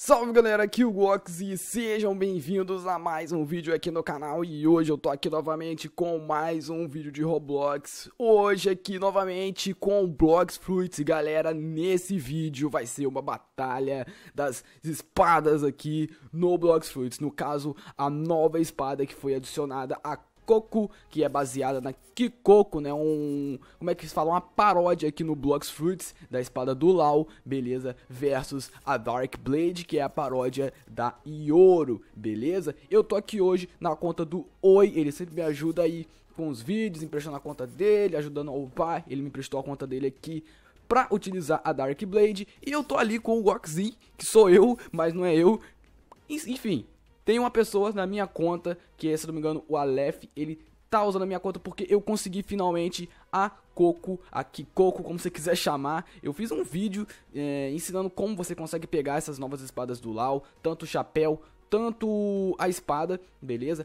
Salve galera, aqui é o Gox e sejam bem-vindos a mais um vídeo aqui no canal e hoje eu tô aqui novamente com mais um vídeo de Roblox Hoje aqui novamente com Blox Fruits, galera, nesse vídeo vai ser uma batalha das espadas aqui no Blox Fruits No caso, a nova espada que foi adicionada a Kikoku, que é baseada na Kikoku, né? Um. Como é que se fala? Uma paródia aqui no Blocks Fruits da espada do Lau, beleza? Versus a Dark Blade, que é a paródia da Ioro, beleza? Eu tô aqui hoje na conta do Oi, ele sempre me ajuda aí com os vídeos, emprestando a conta dele, ajudando o pai, ele me emprestou a conta dele aqui pra utilizar a Dark Blade. E eu tô ali com o Goxin, que sou eu, mas não é eu. Enfim, tem uma pessoa na minha conta, que é, se não me engano, o Aleph, ele tá usando a minha conta porque eu consegui finalmente a Coco, a Kikoko, como você quiser chamar. Eu fiz um vídeo é, ensinando como você consegue pegar essas novas espadas do Lau, tanto o chapéu, tanto a espada, beleza?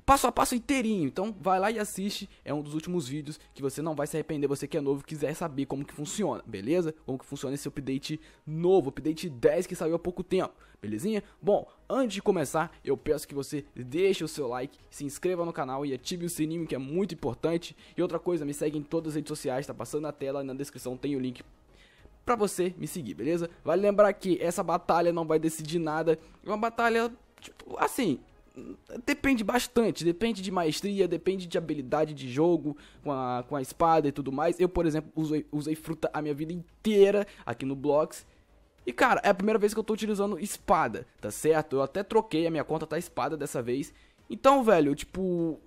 passo a passo inteirinho. Então vai lá e assiste, é um dos últimos vídeos que você não vai se arrepender, você que é novo quiser saber como que funciona, beleza? Como que funciona esse update novo, update 10 que saiu há pouco tempo, belezinha? Bom, antes de começar, eu peço que você deixe o seu like, se inscreva no canal e ative o sininho que é muito importante. E outra coisa, me segue em todas as redes sociais, tá passando na tela e na descrição tem o link para você me seguir, beleza? Vale lembrar que essa batalha não vai decidir nada, é uma batalha tipo, assim, Depende bastante, depende de maestria, depende de habilidade de jogo com a, com a espada e tudo mais. Eu, por exemplo, usei, usei fruta a minha vida inteira aqui no Blocks. E cara, é a primeira vez que eu tô utilizando espada, tá certo? Eu até troquei, a minha conta tá espada dessa vez. Então, velho, tipo,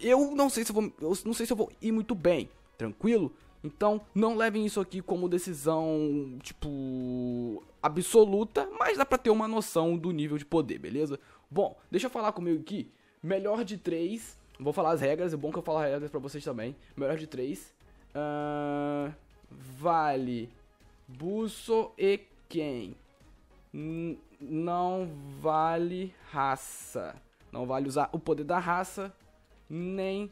eu não sei se eu vou, eu não sei se eu vou ir muito bem, tranquilo? Então, não levem isso aqui como decisão, tipo, absoluta, mas dá pra ter uma noção do nível de poder, beleza? Bom, deixa eu falar comigo aqui. Melhor de três. Vou falar as regras. É bom que eu falo as regras pra vocês também. Melhor de três. Uh, vale. Busso e quem? não vale raça. Não vale usar o poder da raça. Nem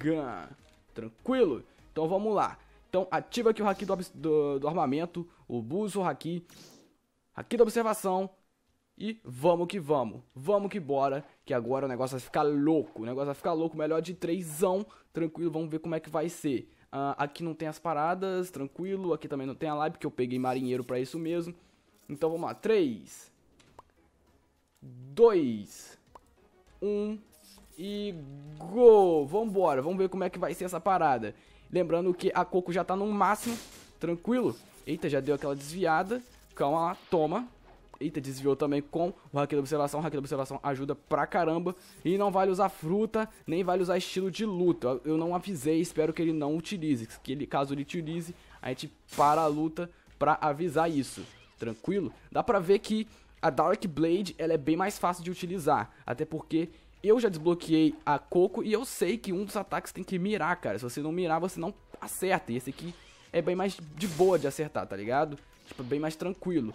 gun. Tranquilo? Então vamos lá. Então ativa aqui o haki do, do, do armamento. O buzo, o haki. Haki da observação e vamos que vamos, vamos que bora, que agora o negócio vai ficar louco, o negócio vai ficar louco, melhor de trêsão, tranquilo, vamos ver como é que vai ser. Uh, aqui não tem as paradas, tranquilo, aqui também não tem a live, porque eu peguei marinheiro pra isso mesmo. Então vamos lá, 3, 2, 1 e go! Vambora, vamos ver como é que vai ser essa parada. Lembrando que a Coco já tá no máximo, tranquilo. Eita, já deu aquela desviada, calma lá, toma, Eita, desviou também com o Haki da Observação. O Haki da Observação ajuda pra caramba. E não vale usar fruta, nem vale usar estilo de luta. Eu não avisei, espero que ele não utilize. Que ele, caso ele utilize, a gente para a luta pra avisar isso. Tranquilo? Dá pra ver que a Dark Blade ela é bem mais fácil de utilizar. Até porque eu já desbloqueei a Coco e eu sei que um dos ataques tem que mirar, cara. Se você não mirar, você não acerta. E esse aqui é bem mais de boa de acertar, tá ligado? Tipo, bem mais tranquilo.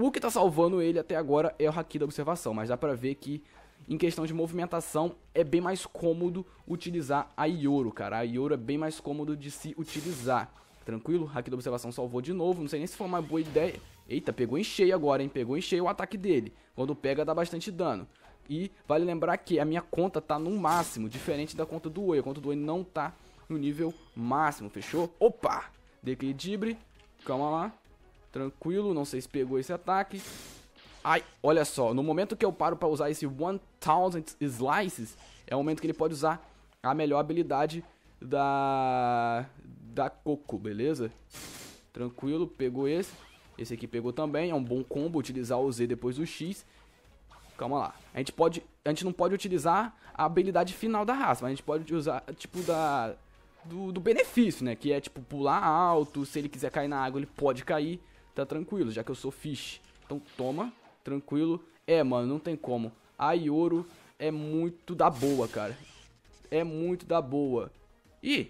O que tá salvando ele até agora é o haki da observação, mas dá pra ver que em questão de movimentação é bem mais cômodo utilizar a Ioro, cara. A Ioro é bem mais cômodo de se utilizar. Tranquilo? Haki da observação salvou de novo, não sei nem se foi uma boa ideia. Eita, pegou em cheio agora, hein? Pegou em cheio o ataque dele. Quando pega dá bastante dano. E vale lembrar que a minha conta tá no máximo, diferente da conta do Oi. A conta do Oi não tá no nível máximo, fechou? Opa! Declidibre, calma lá. Tranquilo, não sei se pegou esse ataque. Ai, olha só, no momento que eu paro para usar esse 1000 Slices, é o momento que ele pode usar a melhor habilidade da da Coco, beleza? Tranquilo, pegou esse. Esse aqui pegou também, é um bom combo utilizar o Z depois do X. Calma lá. A gente pode, a gente não pode utilizar a habilidade final da raça, mas a gente pode usar tipo da do, do benefício, né? Que é tipo pular alto, se ele quiser cair na água, ele pode cair. Tá tranquilo, já que eu sou fish. Então toma, tranquilo. É, mano, não tem como. A Ioro é muito da boa, cara. É muito da boa. Ih!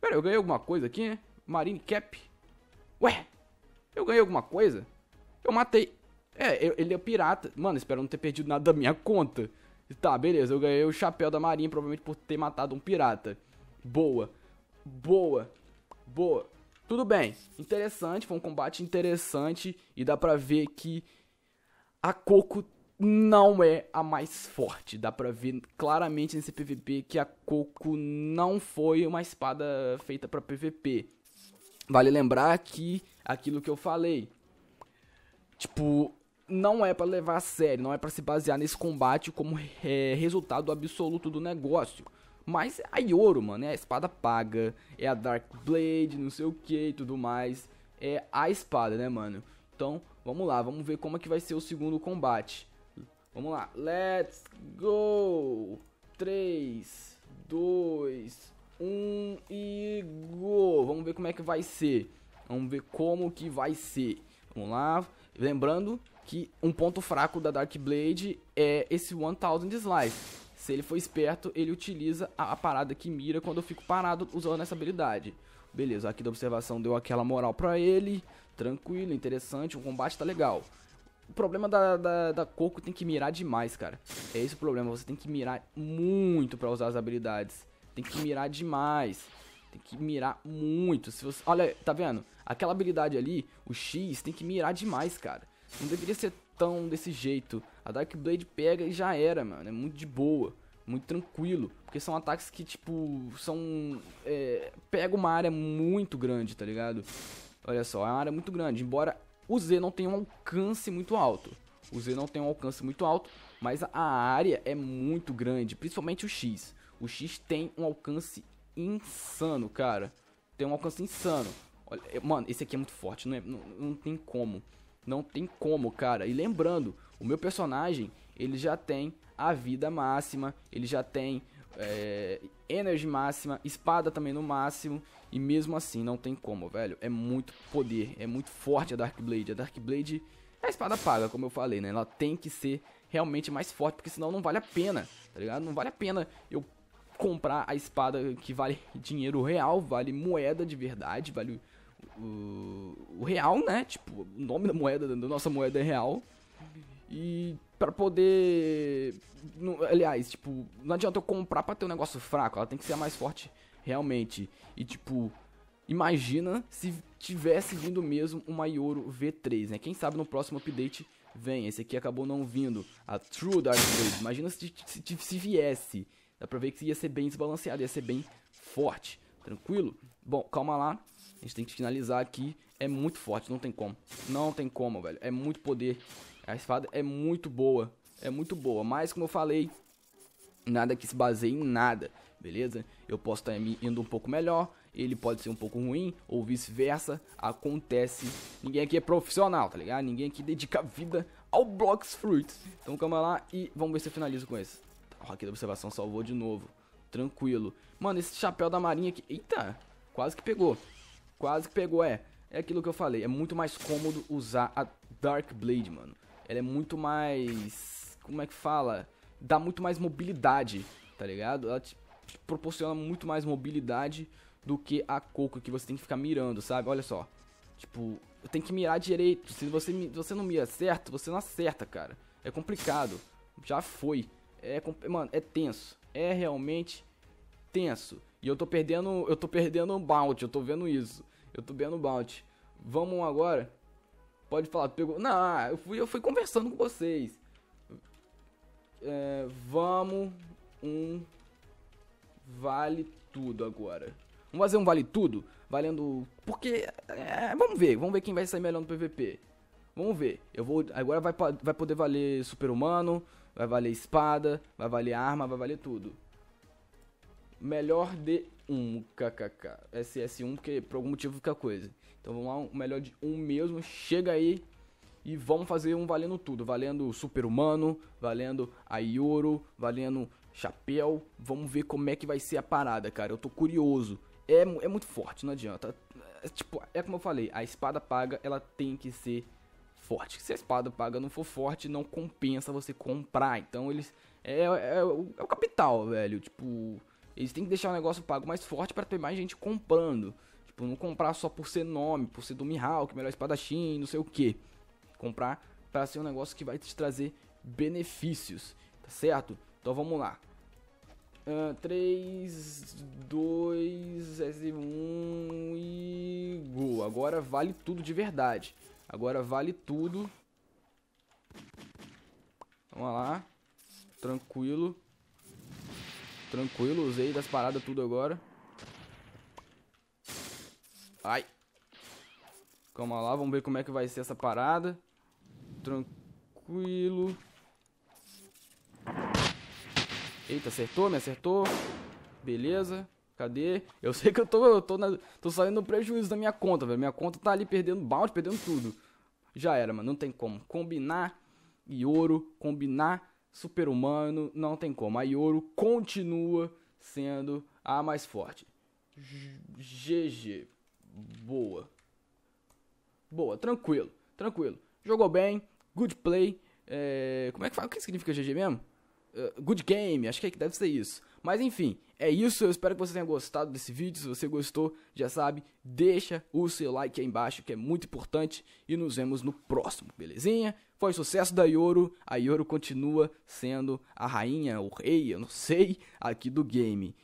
Pera, eu ganhei alguma coisa aqui, né? Marine Cap. Ué, eu ganhei alguma coisa? Eu matei. É, eu, ele é pirata. Mano, espero não ter perdido nada da minha conta. Tá, beleza, eu ganhei o chapéu da marinha, provavelmente por ter matado um pirata. Boa. Boa. Boa. Tudo bem, interessante, foi um combate interessante e dá pra ver que a Coco não é a mais forte. Dá pra ver claramente nesse PVP que a Coco não foi uma espada feita para PVP. Vale lembrar que aquilo que eu falei, tipo, não é para levar a sério, não é para se basear nesse combate como é, resultado absoluto do negócio. Mas é a Yoro, mano, é a espada paga, é a Dark Blade, não sei o que e tudo mais. É a espada, né, mano? Então, vamos lá, vamos ver como é que vai ser o segundo combate. Vamos lá, let's go! 3, 2, 1 e go! Vamos ver como é que vai ser. Vamos ver como que vai ser. Vamos lá, lembrando que um ponto fraco da Dark Blade é esse 1000 Slice. Se ele for esperto, ele utiliza a, a parada que mira quando eu fico parado usando essa habilidade. Beleza, aqui da observação deu aquela moral pra ele. Tranquilo, interessante, o combate tá legal. O problema da, da, da, Coco tem que mirar demais, cara. É esse o problema, você tem que mirar muito pra usar as habilidades. Tem que mirar demais. Tem que mirar muito. Se você, olha, tá vendo? Aquela habilidade ali, o X, tem que mirar demais, cara. Não deveria ser tão desse jeito. A Dark Blade pega e já era, mano. É muito de boa, muito tranquilo. Porque são ataques que, tipo, são. É, pega uma área muito grande, tá ligado? Olha só, é uma área muito grande. Embora o Z não tenha um alcance muito alto. O Z não tem um alcance muito alto, mas a área é muito grande, principalmente o X. O X tem um alcance insano, cara. Tem um alcance insano. Olha, mano, esse aqui é muito forte, não, é, não, não tem como. Não tem como, cara. E lembrando, o meu personagem, ele já tem a vida máxima, ele já tem é, energy máxima, espada também no máximo, e mesmo assim não tem como, velho. É muito poder, é muito forte a Dark Blade. A Dark Blade é a espada paga, como eu falei, né? Ela tem que ser realmente mais forte, porque senão não vale a pena, tá ligado? Não vale a pena eu comprar a espada que vale dinheiro real, vale moeda de verdade, vale o, o, o real, né? Tipo, o nome da moeda, da nossa moeda é real. E para poder. aliás, tipo, não adianta eu comprar pra ter um negócio fraco, ela tem que ser a mais forte realmente. E tipo, imagina se tivesse vindo mesmo uma Yoro V3, né? Quem sabe no próximo update vem. Esse aqui acabou não vindo. A True Dark Blade. Imagina se, se, se viesse. Dá pra ver que ia ser bem desbalanceado, ia ser bem forte. Tranquilo? Bom, calma lá. A gente tem que finalizar aqui. É muito forte, não tem como. Não tem como, velho. É muito poder. A espada é muito boa. É muito boa. Mas, como eu falei, nada que se baseie em nada, beleza? Eu posso estar indo um pouco melhor. Ele pode ser um pouco ruim, ou vice-versa. Acontece. Ninguém aqui é profissional, tá ligado? Ninguém aqui dedica vida ao Blox Fruits. Então, calma lá e vamos ver se eu finalizo com esse. O hack da observação salvou de novo. Tranquilo. Mano, esse chapéu da marinha aqui... Eita! Quase que pegou. Quase que pegou, é. É aquilo que eu falei. É muito mais cômodo usar a Dark Blade, mano. Ela é muito mais... Como é que fala? Dá muito mais mobilidade, tá ligado? Ela te proporciona muito mais mobilidade do que a Coco, que você tem que ficar mirando, sabe? Olha só. Tipo, eu tenho que mirar direito. Se você, se você não mira certo, você não acerta, cara. É complicado. Já foi. É, mano, é tenso é realmente tenso. E eu tô perdendo, eu tô perdendo um bounty, eu tô vendo isso. Eu tô vendo bounty. Vamos agora. Pode falar, pegou. Não, ah, eu fui, eu fui conversando com vocês. É, vamos um vale tudo agora. Vamos fazer um vale tudo, valendo porque é, vamos ver, vamos ver quem vai sair melhor no PVP. Vamos ver. Eu vou agora vai vai poder valer super humano, vai valer espada, vai valer arma, vai valer tudo. Melhor de 1, kkk. SS1, porque por algum motivo fica coisa. Então vamos lá, o melhor de 1 um mesmo. Chega aí e vamos fazer um valendo tudo. Valendo super-humano, valendo a Aioro, valendo chapéu. Vamos ver como é que vai ser a parada, cara. Eu tô curioso. É, é muito forte, não adianta. É, tipo, é como eu falei, a espada paga, ela tem que ser forte. Se a espada paga não for forte, não compensa você comprar. Então eles. É, é, é o, é o capital, velho. Tipo, eles têm que deixar o negócio pago mais forte para ter mais gente comprando. Tipo, não comprar só por ser nome, por ser do Mihawk, melhor espadachim, não sei o que. Comprar para ser um negócio que vai te trazer benefícios, tá certo? Então vamos lá. 3, 2, 1 e. Go. Agora vale tudo de verdade. Agora vale tudo. Vamos lá. Tranquilo. Tranquilo, usei das paradas tudo agora. Ai. Calma lá, vamos ver como é que vai ser essa parada. Tranquilo. Eita, acertou, me acertou. Beleza. Cadê? Eu sei que eu tô, eu tô, na, tô saindo no prejuízo da minha conta, velho. Minha conta tá ali perdendo bounty, perdendo tudo. Já era, mano. Não tem como. Combinar Ioro, combinar super-humano, não tem como. A Ioro continua sendo a mais forte. GG. Boa. Boa, tranquilo, tranquilo. Jogou bem, good play. É... Como é que fala? O que significa GG mesmo? Uh, good game, acho é que deve ser isso. Mas enfim, é isso, eu espero que você tenha gostado desse vídeo. Se você gostou, já sabe, deixa o seu like aí embaixo, que é muito importante. E nos vemos no próximo, belezinha? Foi sucesso da Yoro. A Yoro continua sendo a rainha, o rei, eu não sei, aqui do game.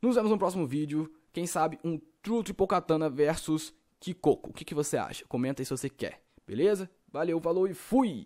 Nos vemos no próximo vídeo. Quem sabe um True Triple Katana versus Kikoko. O que, que você acha? Comenta aí se você quer. Beleza? Valeu, falou e fui!